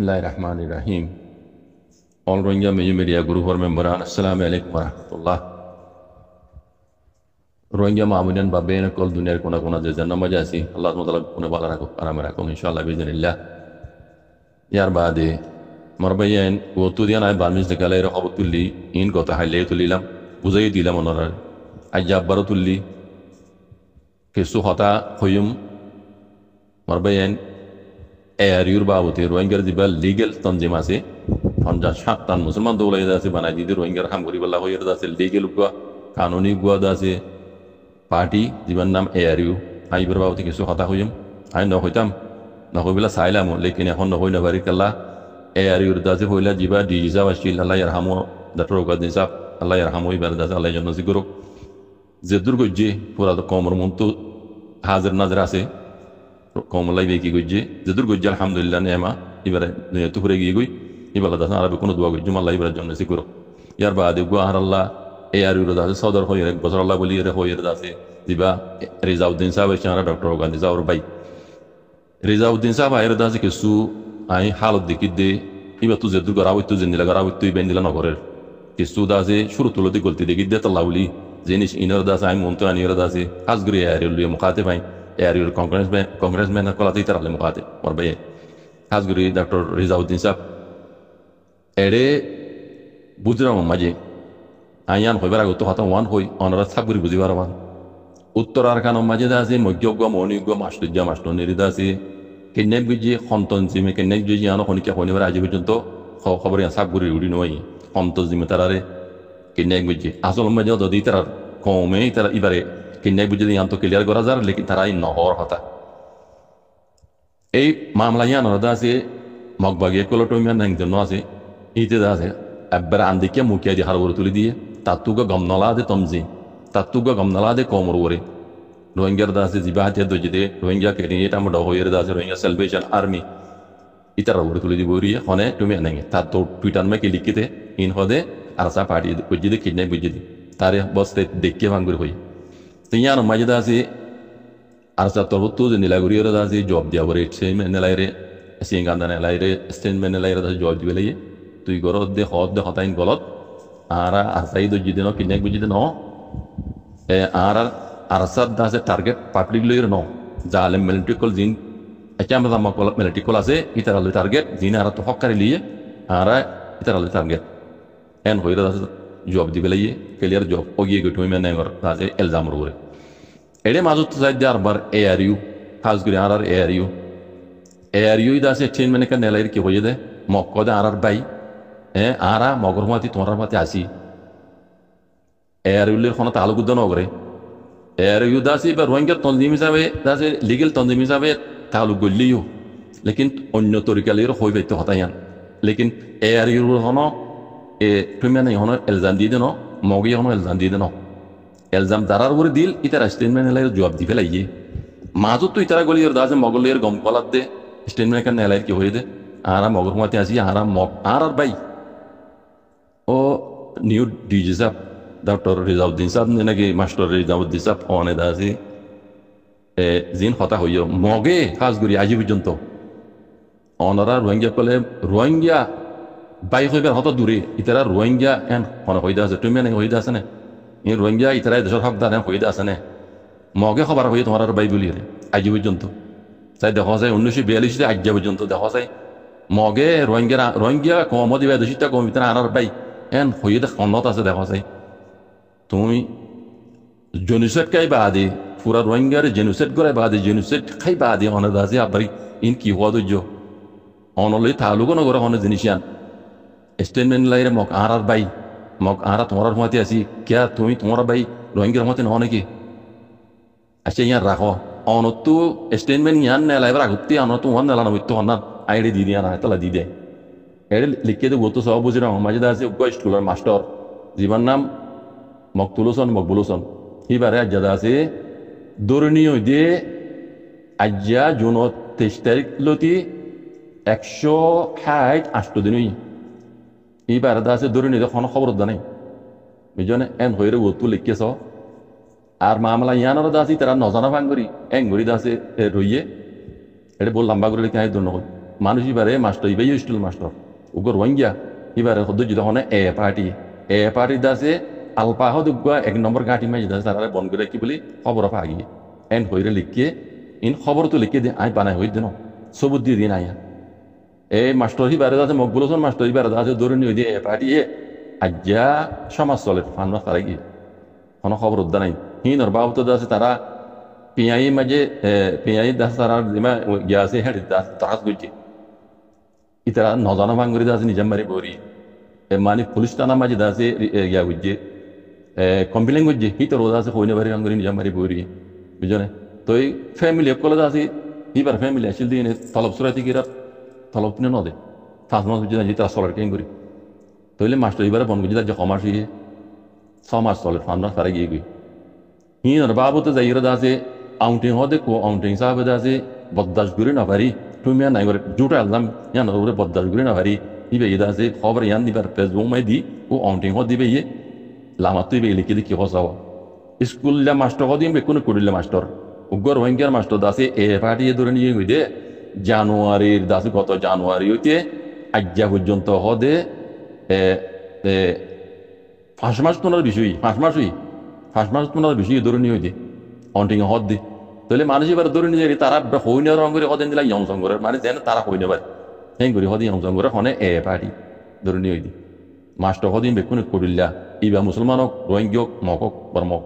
বিসমুল্লাহ রহমান রাহিম অল রোহিঙ্গা মেজু মিডিয়া গ্রুপর মেম্বরান আসসালাম আলাইকুম রহমতুল্লাহ রোহিঙ্গা মাহমুদান বা বেন কল দুনিয়ার কোনা কোনা যে জান্না মজা আছি আল্লাহ তালা কোনো ভালো রাখুক আরামে রাখুন ইনশাআল্লাহ বিজনিল্লাহ ইয়ার বাদে মরবাইয়ান ও তুদিয়ান আয় বার্মিজ দেখালে রহব তুললি ইন কথা হাইলে তুলিলাম বুঝাই দিলাম ওনারা আজ্জা আব্বারও তুললি কিছু হতা হইম মরবাইয়ান এয়ারিউর বাবতে রোহিঙ্গার যা লিগেল তঞ্জিম আছে পঞ্চাশ সাতটান মুসলমান দৌলাই আছে বানাই দিদি রোহিঙ্গার হাম করি বলা হইয়ার আছে লিগেল গুয়া কানুনি গুয়া আছে পার্টি যার নাম এয়ারিউ আইবের বাবতে কিছু হতা হইম আই নহইতাম নহইবেলা চাইলাম লেকিন এখন নহই নবারি কাল্লা এয়ারিউর দাসে হইলা যিবা ডিজিজা বাসিল আল্লাহ ইয়ার হামো দাটর ওকাদ নিসাব আল্লাহ ইয়ার হামো ইবার দাসে আল্লাহ জন্য জিগরক যে দুর্গজ্জে পুরা কমর মন্ত হাজার নাজার আছে কমলাই বে কি গজ্জে যে দূর গজ্জে আলহামদুলিল্লাহ নেমা এবারে দুনিয়া তুহরে গিয়ে গই এবার দাস আরবে কোনো দোয়া গজ্জু মাল্লা এবার জন্য সে করো ইয়ার বাদে গুয়াহার আল্লাহ এ আর ইউরোদ আছে সদর হইয়ের এক বছর আল্লাহ বলি এর হইয়ের আছে দিবা রেজাউদ্দিন সাহেব চেহারা ডক্টর গান্ধী জাওর ভাই রেজাউদ্দিন সাহেব আয়ের দাসে কিছু আই হালত দেখি দে এবার তু যে দূর গড়া হইতো যে নিলা গড়া হইতো ইবেন দিলা নগরের কিছু দাসে শুরু তুলতে গলতি দেখি দে তাল্লাউলি জিনিস ইনর দাস আই মন্ত্র আনিয়র দাসে হাজগুরি আয়ের লুয়ে মুখাতে পাই এআরইউর কংগ্রেসম্যান কংগ্রেসম্যান কলাতি তার আলে মুখাতে মরবাইয়ে খাসগুড়ি ডক্টর রিজাউদ্দিন সাহ এড়ে বুঝলাম মাঝে আইয়ান হইবার আগত হাতা ওয়ান হই অনারা সাবগুড়ি বুঝিবার ওয়ান উত্তরার কান মাঝে দা আছে মজ্ঞজ্ঞ মনিজ্ঞ মাস্টুজ্ঞ মাস্ট নিরিদা আছে কেন্যাক গুজি সন্তন জিমে কেন্যাক জুজি আনো শনিকা শনিবার আজি পর্যন্ত খবর সাবগুড়ি উড়ি নয় সন্তোষ জিমে তারারে কেন্যাক গুজি আসল মাঝে যদি তারা কমে তারা এবারে किन्याक बुझिली हम तो क्लियर करा जार लेकिन तारा इन নহর হতা এই মামলা ইয়ান হরদা আছে মগবাগ একলটমিয়া নাং জন্য আছে ইতে দা আছে একবার আন্দিকে মুখিয়া দিয়ে হারবর তুলি দিয়ে তাত্তুগ গমনলা দে তমজি তাত্তুগ গমনলা দে কমর ওরে রোহিঙ্গার দাসে জিবা হাতে দজি দে রোহিঙ্গা কেটে এটা আমরা ডহয়ের দাসে রোহিঙ্গা সেলভেশন আর্মি ইতার রবর তুলি দিব রিয়ে হনে তুমি আনেঙ্গে তার তো টুইটার মেকে লিখিতে ইন হদে আরসা পাঠিয়ে দে বুঝিয়ে দে কিডন্যাপ বুঝিয়ে দে তারে বসতে দেখকে ভাঙ্গুর হয়ে tinyano majidasi arsa torbutuzi nilaguriyoro dasi job diabore chain me nelaire sin ganda nelaire sin me nelaire dasi job dibeleye tui goro de hot de hotain golot ara arsai do jideno kinek bujideno e ara arsa dasi target public loyer no জালেম মেলেটিকল জিন এচাম দামা call মেলেটিকল আছে ইতার আলো target জিন আর তো হকারি লিয়ে আর ইতার আলো টার্গেট এন হইরা जॉब दी बेलिए क्लियर जॉब ओगी गुटु में नेवर ताजे इल्जाम रोरे एडे माजो तो जाय दार बार ए आर यू खास गुरी आर आर A R U A R U इदा से चेन मने का नेलाइर की होजे दे आर आर बाई ए आरा मगर माती तोरा माती आसी ए आर यू ले खन तालुक द नगरे ए आर यू दा से बे रोंगे तंजीम हिसाबे दा से तंजीम हिसाबे तालुक गुलियो लेकिन अन्य तरीका लेर होइबे लेकिन ए आर यू এ তুমি মানে ইহনো এলজাম দিয়ে দেন মগে ইহনো এলজাম দিয়ে দেন এলজাম দারার করে দিল ইতার স্টেটমেন্ট এলাই জবাব দি ফেলাই ইয়ে মাজত তো ইতারা গলি ওর দাজে মগল ইয়ের গম কলাত দে স্টেটমেন্ট কেন এলাই কি হয়ে দে আরা মগর মাতে আসি আরা মগ আর আর ভাই ও নিউ ডিজি সাহ ডক্টর রিজাউদ্দিন সাহেব নাকি মাস্টার রিজাউদ্দিন সাহেব অনে দা আসি জিন হতা হইয় মগে কাজ করি আজি পর্যন্ত অনারা রোহিঙ্গা কলে রোহিঙ্গা বাই হইবে হত দূরে ইতারা রোহিঙ্গা এন হনে হইদা আছে তুমি এনে হইদা আছে নে এই রোহিঙ্গা ইতারা দেশের হকদার এন মগে খবর হয়ে তোমার আর বাই বলি রে আজি পর্যন্ত তাই দেখা যায় উনিশশো বিয়াল্লিশে আজ্ঞা পর্যন্ত দেখা যায় মগে রোহিঙ্গা রোহিঙ্গা কম দিবে দূষিত কম ইতারা আনার বাই এন হইয়ে খন্নত আছে দেখা যায় তুমি জনিসেট কাই বা আদি পুরা রোহিঙ্গার জেনুসেট করে বা আদি জেনুসেট খাই বা আদি হনে দাসে ইন কি হওয়া ধৈর্য অনলে তালুকও নগরে হনে জিনিস স্টেটমেন্ট লাইরে মক আর আর বাই মক আর তোমার সময় আছি কিয়া তুমি তোমার বাই রোহিঙ্গার সময় নহ নাকি আচ্ছা ইয়ার রাখো অনতো স্টেটমেন্ট ইয়ান নেলা এবার আগতে অনত হন নেলা নবি তো অনার আইডি দি দিয়া না তালা দি দে এর লিখে দেবো তো সব বুঝি না মাঝে আছে উগ্র স্কুলের মাস্টার জীবন নাম মকতুলসন মকবুলসন সিবারে আজ্জাদা আছে দরণীয় দিয়ে আজ্জা জুন তেইশ তারিখ লতি একশো ষাট আষ্ট দিনই ই বাইরে আছে ধরে নিজে কোনো খবর দা নাই মিজনে এন হয়ে ওতু লিখেছ আর মামলা ইয়ানোর দা আছে তারা নজানা ভাঙ করি এং ঘুরি দা আছে রইয়ে এটা বল লম্বা করে লিখে আয় দুর্ন মানুষ ইবারে মাস্টার ইবাই স্টুল মাস্টার উগর রোহিঙ্গা ইবারে সদ্য যদি হনে এ পার্টি এ পার্টি দা আছে আলপাহ দুগুয়া এক নম্বর গাঁটি মাই দা তারা বন করে কি বলি খবর পা এন হইরে লিখিয়ে ইন খবর তো লিখিয়ে দিয়ে আই বানাই হই দিন সবুদ দিয়ে দিন আয়া এই মাস্টরি বাইরে আছে মকবুল হোসেন মাস্টরি বাইরে আছে নিয়ে দিয়ে পাঠিয়ে আজ্ঞা সমাজ চলে ফান্না তারা গিয়ে কোনো খবর উদ্দা নাই সি বাবু তো আছে তারা পিঁয়াই মাঝে পিঁয়াই দাস তারা জিমা গিয়া আছে হেঁটে দাস তাহাজ করছে ইতারা নজানো ভাঙ্গরি দাস নিজাম মারি বরি মানে পুলিশ থানা মাঝে দাসে গিয়া গুজছে কমপ্লেন করছে হি তো রোজা আছে হইনে বাড়ি ভাঙ্গরি নিজাম মারি বরি বুঝলে তো এই ফ্যামিলি কলেজ আছে হিবার ফ্যামিলি আসিল দিয়ে তলব সুরাতি গিরাত তলব পিনে নদে তাস মাস বুঝি যে তারা সলার কেন করি তৈলে মাস তো এইবারে বন বুঝি যে কমাস ইয়ে ছ মাস চলে সাত মাস তারা গিয়ে গিয়ে হিঁ আর বাবু তো যাইয়ের দাসে আউটিং হতে কো আউটিং সাহেব দাসে বদাস গুরি না ভারি তুমি নাই করে জুটা আসলাম ইয়ান ওরে বদাস গুরি না ভারি ইবে ইয়ে দাসে খবর ইয়ান দিবার ফেসবুক মাই দি ও আউটিং হতে দিবে ইয়ে লামা তুই বেলি কি দেখি হসাব স্কুল মাস্টার কদিন বেকুনে করিলে মাস্টার উগ্র রোহিঙ্গার মাস্টার দাসে এ পাটিয়ে ধরে নিয়ে গিয়ে দে জানুয়ারির দাস গত জানুয়ারি হইতে আজ্ঞা পর্যন্ত হদে ফাঁস মাস তোলার বিষয় ফাঁস মাস হই ফাঁস মাস তোলার বিষয় ধরুন হইতে অন্টিং হদ দি তাহলে মানুষ এবার ধরুন যে তারা হইনে রং করে হদেন দিলা ইয়ংসং করে মানে যেন তারা হইনে পারে হেন করি হদিন ইয়ংসং করে হনে এ পারি ধরুন হইতে মাস্টর হদিন বেক্ষণে করিল্লা ইবা মুসলমানক রোহিঙ্গিয়ক মকক বর্মক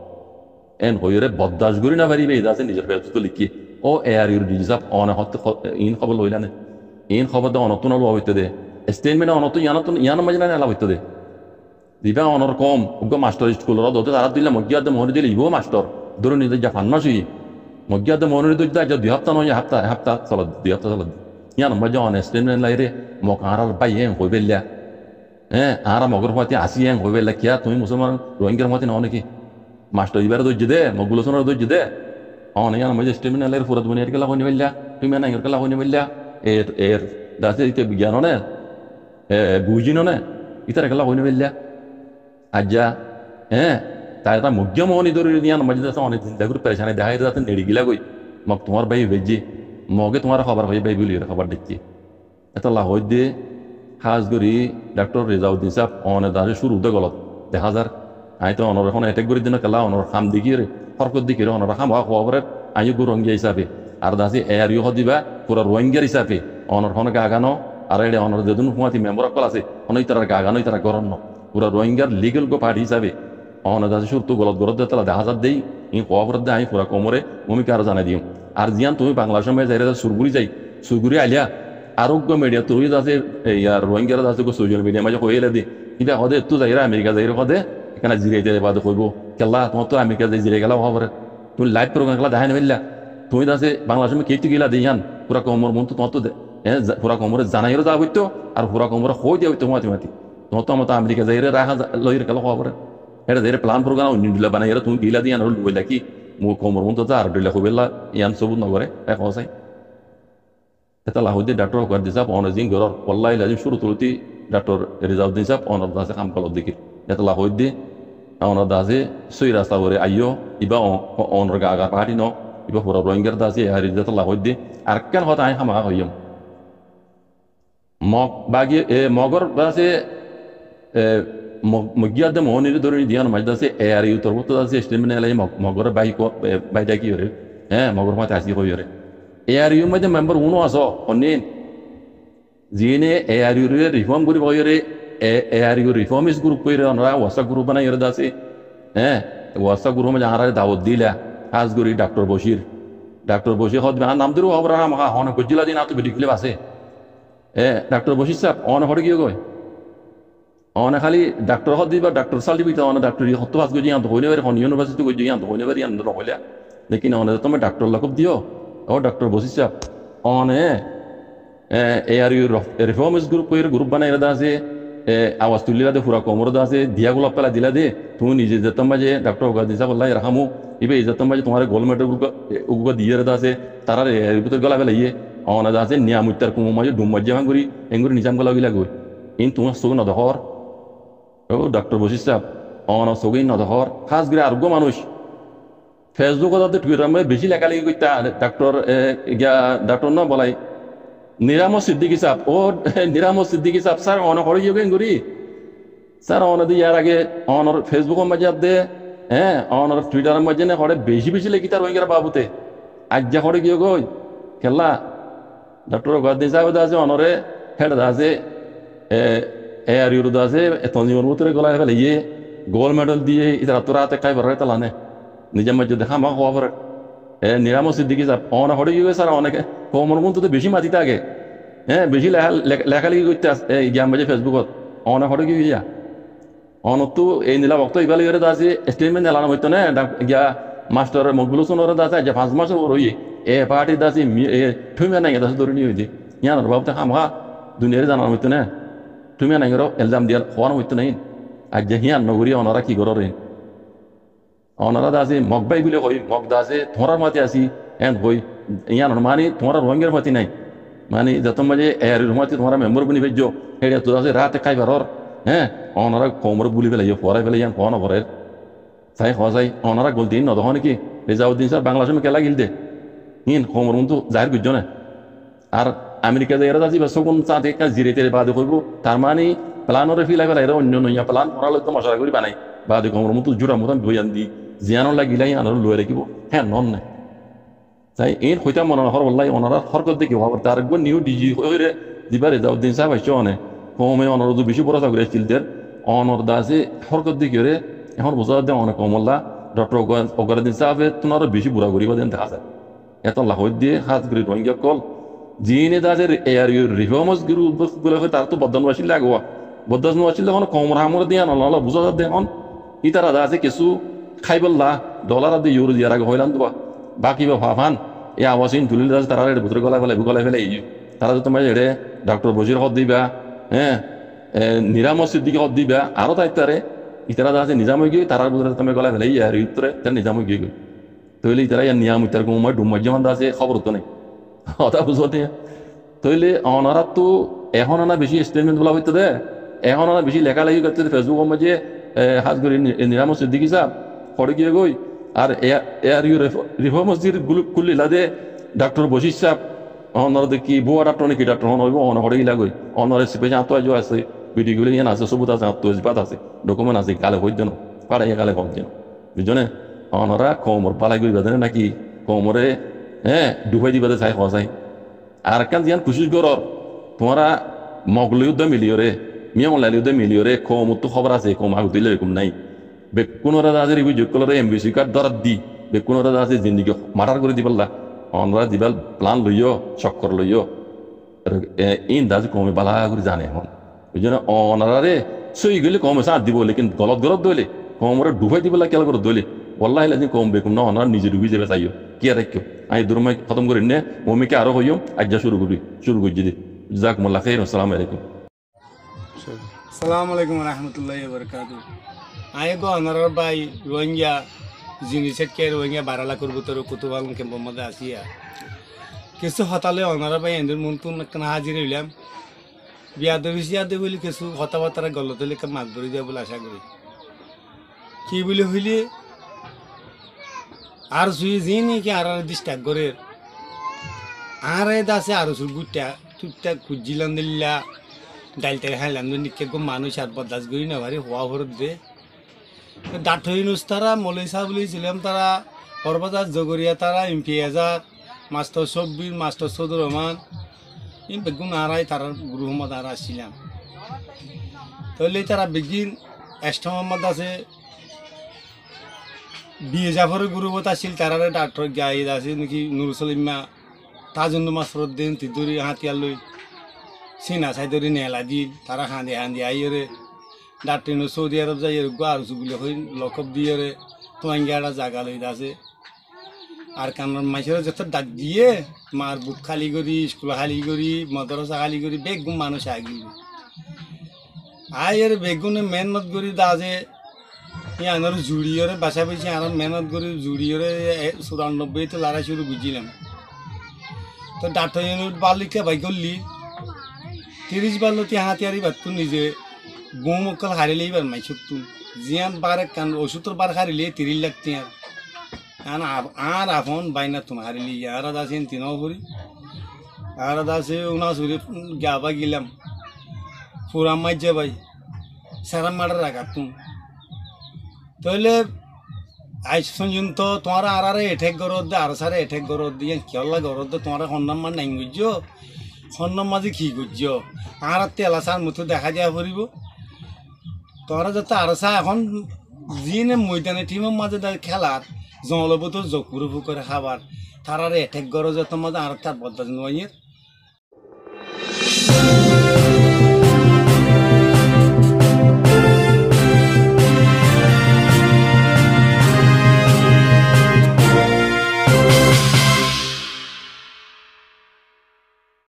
en hoyere baddaşgörü ne veri beydası nijer feyatutuli ki o eğer yürü dicizap ana hattı in kabul oylanı in kabada anatun alu avitte de istenmene anatun yanatun yanamacına ne avitte দে দিবা অনর কম উগ্র master স্কুলের দতে তারা দিলে মজ্ঞাদ মহনি দিলে ইবো master ধরুন নিজে যা ফান মাসি মজ্ঞাদ মহনি দই যা দুই হপ্তাহ নয় হপ্তাহ হপ্তাহ চলত দুই হপ্তাহ চলত ইয়ান মজা অন স্টেমেন লাইরে মক আর বাই এম হইবেলিয়া হ্যাঁ আর মগর হতে আসি এম হইবেলিয়া কিয়া তুমি মুসলমান রোহিঙ্গার মতে নাও নাকি মাস্টার ইবার ধৈর্য দে মগুলো সোনার ধৈর্য দে অনেক আমার স্টেমিনালের ফুরাত বনিয়ার কেলা হনি বললা তুমি না এর কেলা হনি বললা এর এর দাসে ইতে বিজ্ঞান নে বুঝিন নে ইতার কেলা হনি বললা আজ্জা হ্যাঁ তাই তা মুগ্য মোহন ইদর নিয়ান মজদা অনেক চিন্তা করে পেরেছানি দেখাই যাতে নেড়ি গিলা কই মগ তোমার ভাই ভেজি মগে তোমার খবর ভাই ভাই বলি খবর দিচ্ছি এত লাহ দিয়ে খাস করি ডাক্তার রেজাউদ্দিন সাহেব অনেক দাসে শুরু গলত দেখা যায় আইতো অনর এখন এটেক করে দিন কেলা অনর খাম দিকির হরকত দিকির অনর খাম হওয়া খবরে আই গুরঙ্গিয়া হিসাবে আর দাসি এয়ার ইহ দিবা পুরা রোহিঙ্গার হিসাবে অনর গা আগানো আর এডে অনর যেদিন হুঁয়াতি মেম্বর কল আছে অনই তারা গাগানো তারা গরণ্য পুরা রোহিঙ্গার লিগেল গো পার্টি হিসাবে অনর দাসি সুর তু গলত দে তালা দেখা যাত দেই ই খবর দে আই পুরা কোমরে ভূমিকা আর জানাই দিও আর জিয়ান তুমি বাংলা সময় যাই সুরগুড়ি যাই সুরগুড়ি আলিয়া আরোগ্য মিডিয়া তুই আছে রোহিঙ্গারা আছে সোশ্যাল মিডিয়া মাঝে কইলে দি কিন্তু হদে তু যাই আমেরিকা যাই হদে এখানে জিরে দিয়ে বাদ কইব কেলা তোমার তো আমেরিকা যাই জিরে গেলাম হবরে তুমি লাইভ প্রোগ্রাম গেলা দেখাই নেবেলা তুমি দাসে বাংলা সময় কেটে গেলা দিয়ান পুরা কমর মন তো তোমার তো হ্যাঁ পুরা কোমরে জানাইরও যা হইতো আর পুরা কোমরে হয়ে দিয়া হইতো মাতি মাতি তোমার তো আমার তো আমেরিকা যাই রাখা লই গেল হবরে এটা যাই প্লান প্রোগ্রাম গেলাম নিডিলা বানাই তুমি গিলা দিয়ান আর লইলা কি মো কোমর মন তো যা আর ডইলা কইবেলা ইয়ান সবুত নগরে এক হসাই এটা লাহুদ্দি ডাক্তর হকার দিসাব অনজিং গরর পল্লাই লাজিম শুরু তুলতি ডাক্তর রিজাউদ্দিন সাহেব অনর দাসে কাম কলব দেখি yatla hoydde awna daase soyra sawore ayyo iba on on raga aga parino iba hura roinger daase hari yatla hoydde arkan hota ay hama hoyom mo bagi e mogor daase e mogia de moni doroni dian maj daase e ari utor bot daase shtemne lai mogor bai ko bai daki yore he mogor ma taasi ko yore e ari yum de member uno aso onin zine e ari yore reform guri boyore R U reformist group কইরা অনরা ওয়াসা group বানাই এর দাসে হ্যাঁ ওয়াসা group মানে Harare দাওয়াত দিলা আজ গরি ডাক্তার বশির ডাক্তার বশির হদ বেহা নাম দিরো অবরা মহা হন কজিলা দিন আতো বিডিকলে বাসে হ্যাঁ ডাক্তার বশির সাহেব অন হড় গিয়ে গয় অনে খালি ডাক্তার হত দিবা ডাক্তার সাল দিবি তো অনে ডাক্তার হত পাস গজি আন্ত হইলে বের হন ইউনিভার্সিটি গজি আন্ত হইলে বের আন্ত হইলা লেকিন অনে তুমি ডাক্তার লাকব দিও ও ডাক্তার বশির সাহেব অনে A R U reformist group group বানাই রাদা আছে আওয়াজ তুলিলা দে ফুরা কোমর আছে দিয়া দিয়াগুলো পেলা দিলা দে তুমি নিজে যেতাম বাজে ডাক্তার উগা দিছা বললা রাখামু ইবে যেতাম বাজে তোমার গোল মেটার উগা দিয়ে দা আছে তারা এর ভিতর গলা পেলা ইয়ে অনা দা আছে নিয়া মুত্তার কুমু মাঝে ডুম মাঝে ভাঙ করি এঙ্গুরি নিজাম গলা গিলা গই ইন তোমার সৌ নদহর ও ডাক্তার বসিস সাহ অন সৌগি নদহর খাস গিরে আরোগ্য মানুষ ফেসবুকত টুইটার বেশি লেখালেখি করতা ডাক্তার গিয়া না বলাই নিরাম সিদ্দিকি সাহ ও নিরাম সিদ্দিকি সাহ স্যার অন করে যোগেন গুরি স্যার অন দি ইয়ার আগে অনর ফেসবুকের মাঝে দে হ্যাঁ অনর টুইটারের মাঝে না করে বেশি বেশি লেখি তার ওইগার বাবুতে আজ যা করে গিয়ে গই খেলা ডক্টর গদ্দি সাহেব আছে অনরে হেড আছে এ আর ইউরুদ আছে তঞ্জিমর মতো গলায় ফেলে ইয়ে গোল্ড মেডেল দিয়ে ইতার তোর হাতে খাই ভরে তালানে নিজের মাঝে দেখা মা খোয়া পরে এ নিরাম সিদ্দিকি সাহ অন হরে গিয়ে স্যার অনেকে কমর মন তোদের বেশি মাতি আগে হ্যাঁ বেশি লেখা লেখালেখি করতে এই জ্ঞান বাজে ফেসবুকত অনা ফটো কি হইয়া তো এই নীলা ভক্ত ইবালি করে আছে স্টেটমেন্ট এলানো হইতো না গিয়া মাস্টার মকবুল তো আছে পাঁচ মাস রই এ পার্টি দাসি ঠুমে নাই দাসি ধরে নিয়ে হইতে ইয়ান বাবু হামহা দুনিয়ারে জানানো হইতো না ঠুমে নাই এলজাম দিয়ার খোয়ানো হইতো নাই আর যে হিয়ান নগরী অনারা কি করেন অনারা দাসি মগ বাই বলে কই মগ দাসে থোঁড়ার মাতে আসি এন হই ইয়া রহমানি তোমার রোহিঙ্গার মতি নাই মানে যেতম যে রহমাতি তোমার মেম্বর বুনি ভেজ হেড়ে তো আছে রাতে খাই পার হ্যাঁ অনারা কোমর বুলি পেলাই পরাই পেলাই ইয়া কন ভরের তাই সজাই অনারা গোল দিন নদহ নাকি রিজাউদ্দিন স্যার বাংলা সময় কেলা গিল দে ইন কোমর মন্তু জাহির গুজ না আর আমেরিকা যে এরা যাচ্ছি বা শকুন চা থেকে কাজ জিরে তেরে বাদে করবো তার মানে প্লানরে ফিলাই পেলাই এরা অন্য নইয়া প্লান করালে তো মশলা করি বানাই বাদে কোমর মতো জোড়া মতন বই আন দি জিয়ানো লাগিলাই আনারও লয়ে রাখিব হ্যাঁ নন নাই তাই এর হইতা মনে হর বললাই ওনারা হরকত দেখি হবার তার একবার নিউ ডিজি হয়ে দিবারে যাও দিন সাহেব আসছে অনে কমে অনর দু বেশি ভরসা করে চিলদের অনর দাসে হরকত দেখি রে এখন বোঝা দেয় অনেক কমল্লা ডক্টর ওগারুদ্দিন সাহেবে তোমারও বেশি বুড়া করিব দেন দেখা যায় এত লাহর দিয়ে হাত করে রোহিঙ্গা কল জিনে দাসের এয়ার ইউর রিফর্মস গুরু বলে হয় তার তো বদন বাসিল লাগোয়া বদন বাসিল এখন কম রামর দিয়ে নলা বুঝা যাচ্ছে এখন ইতারা দাসে কিছু খাইবল্লা ডলার দিয়ে ইউর দিয়ে আগে হইলাম দেবা বাকি বা ফাফান এ আবাসীন তুলিল দাস তারা এটা ভুতরে গলা ফেলে গলায় ফেলে তারা তো তোমার এটা ডক্টর বজির হদ দিবা হ্যাঁ নিরাময় সিদ্দিকে হদ দিবা আরও তাই তারে ইতারা আছে নিজামে গিয়ে তারার ভিতরে তুমি গলায় ফেলে ইয়ার উত্তরে তার নিজামে গিয়ে গই তৈলে ইতারা ইয়ার নিয়াম ইতার কুমার ডুম্মা যেমন আছে খবর তো নেই কথা বুঝতে তৈলে অনারা তো এখন আনা বেশি স্টেটমেন্ট বলা হইতে দে এখন আনা বেশি লেখালেখি করতে ফেসবুক যে হাত করে নিরাময় সিদ্দিকি সাহ ফটো গিয়ে গই আর এআর ইউ রিফর্ম মসজিদ কুল্লিলা দে ডাক্তার বশির সাহেব অনর দেখি বুয়া ডাক্তার নাকি ডাক্তার হন হইব অন হরে গিলা গই অনর সিপে জাঁত আজ আছে গুলি ইয়ান আছে সবুত আছে তজবাত আছে ডকুমেন্ট আছে কালে হই দেন পাড়াই কালে হক দেন বুঝনে অনরা কমর পালাই গই বাদে নাকি কমরে হ্যাঁ ডুবাই দিবাদে চাই হওয়া চাই আর কান জিয়ান খুশি গরর তোমারা মগলিও দে মিলিও রে মিয়া মলালিও দে মিলিও রে তো খবর আছে কম দিলে এরকম নাই বেকুনরা রাজের অভিযোগ করলে এম বিসি কার দরাত দি বেকুনরা রাজে জিন্দিগি মার্ডার করে দিবাল্লা অনরা দিবাল প্লান লইও চক্কর লইও ইন দাজ কমে বালা করে জানে এখন ওই জন্য অনারারে সই গেলে কমে সাঁত দিব লেকিন গলত গলত দইলে কমরে ডুবাই দিবাল্লা কেলা করে দইলে বল্লাহ লাজিম কম বেকুম না অনার নিজে ডুবি যাবে চাইও কি আর রাখিও আমি দুর্ময় খতম করি নে মমিকে আরো হইও আজ্ঞা শুরু করি শুরু করি যদি জাকুমুল্লাহ খেয়ে আসসালামু আলাইকুম আচ্ছা, আসসালামু আলাইকুম রহমতুল্লাহ বরকাতু আয়ে গো অনারার বাই রোহিঙ্গা জিনিসের কে রোহিঙ্গা বারা লাখের ভিতরে কুতুবাল কেম্পর মধ্যে আসিয়া কিছু হতালে অনারা বাই এদের মন তো না হাজির হইলাম বিয়া দেবি সিয়া দেবি কিছু হতা বাতারা গলত হলে মাছ ধরে দেয় বলে আশা করি কি বলে হইলি আর শুয়ে যে নাকি আর আর ডিস্টার্ব করে আর এদ আছে আর সুর গুটা টুকটা খুঁজিলাম দিল্লা ডালটা হ্যাঁ নিকে মানুষ আর বদাস করি না ভারি হওয়া ভরত দে ডাঠই নুস তারা মলিসা বুলি ছিলাম তারা হরবাজার জগরিয়া তারা এমপি এজার মাস্টার সব্বির মাস্টার সদুর রহমান ইন বেগুন আড়াই তারার গুরু মোহাম্মদ আর আসছিলাম তাহলে তারা বেগিন এষ্ট মোহাম্মদ আছে বিয়ে জাফরের গুরুবত আসিল তারারে ডাক্তার গাইদ আছে নাকি নুরুসলিমা তাজুন্দ দিন তিদুরি হাতিয়ার লই সিনা সাইদুরি নেলা দিল তারা হাঁদে হাঁদে আইরে ডাক্তার সৌদি আরব যাই আর বলে হই লকব দিয়ে রে তোমার জাগা জায়গা লইতে আছে আর কানার মাইসের যত ডাক দিয়ে মার বুক খালি করি স্কুল খালি করি মদরসা খালি করি বেগুন মানুষ আগি আয় এর বেগুনে মেহনত করি দাজে আনার জুড়িয়রে বাসা বেশি আর মেহনত করি জুড়িয়রে চুরানব্বই তো লড়াই শুরু বুঝিলাম তো ডাটা বালিকা ভাই করলি তিরিশ বাল্যতি হাতিয়ারি বাত্তু নিজে গু মুখল হারিলে এবার মাই সত্যু জিয়ান বার কান ওষুধর বার হারিলে তিরিল লাগতে আর আর আফন বাইনা তুমি হারিলি আর দাসেন তিন করি আর দাসে উনা সুরে গাবা গিলাম ফুরাম মাইজে ভাই সারা মারার রাখা তুম তাহলে আজ তো তোমার আর আর এঠেক গরদ দে আর সারে এঠেক গরদ দিয়ে কেলা গরদ দে তোমার সন্নাম মার নাই গুজ সন্নাম মাঝে কি গুজ আর তেলা সার মতো দেখা যায় ফুরিব তোরা যাতে আর এখন যিনে ময়দানে টিমের মাঝে খেলার জঙ্গলবত জকুর করে খাবার তারারে এটেক গরজ তোমাদের আর তার বদলা নয়ের